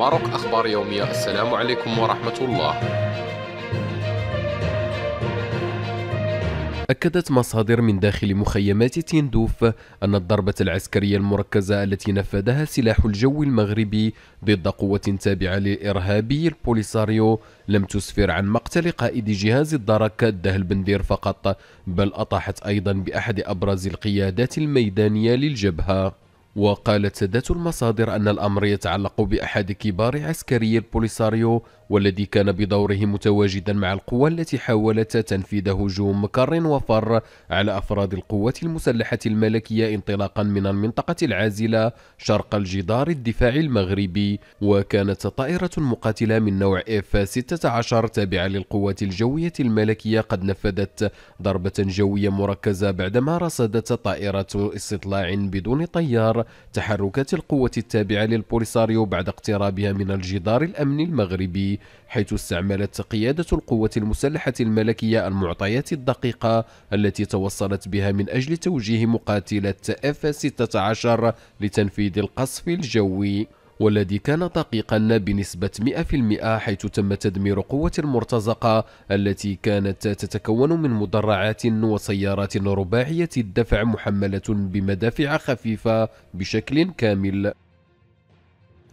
ماروك أخبار يومية السلام عليكم ورحمة الله أكدت مصادر من داخل مخيمات تندوف أن الضربة العسكرية المركزة التي نفذها سلاح الجو المغربي ضد قوة تابعة للإرهابي البوليساريو لم تسفر عن مقتل قائد جهاز الدرك دهل بندير فقط بل أطاحت أيضا بأحد أبرز القيادات الميدانية للجبهة وقالت سادات المصادر أن الأمر يتعلق بأحد كبار عسكري البوليساريو والذي كان بدوره متواجدا مع القوى التي حاولت تنفيذ هجوم مكر وفر على أفراد القوات المسلحة الملكية انطلاقا من المنطقة العازلة شرق الجدار الدفاعي المغربي وكانت طائرة مقاتلة من نوع F-16 تابعة للقوات الجوية الملكية قد نفذت ضربة جوية مركزة بعدما رصدت طائرة استطلاع بدون طيار تحركات القوة التابعة للبوليساريو بعد اقترابها من الجدار الأمني المغربي حيث استعملت قيادة القوة المسلحة الملكية المعطيات الدقيقة التي توصلت بها من أجل توجيه مقاتلة f 16 لتنفيذ القصف الجوي والذي كان دقيقا بنسبة 100% حيث تم تدمير قوة المرتزقة التي كانت تتكون من مدرعات وسيارات رباعية الدفع محملة بمدافع خفيفة بشكل كامل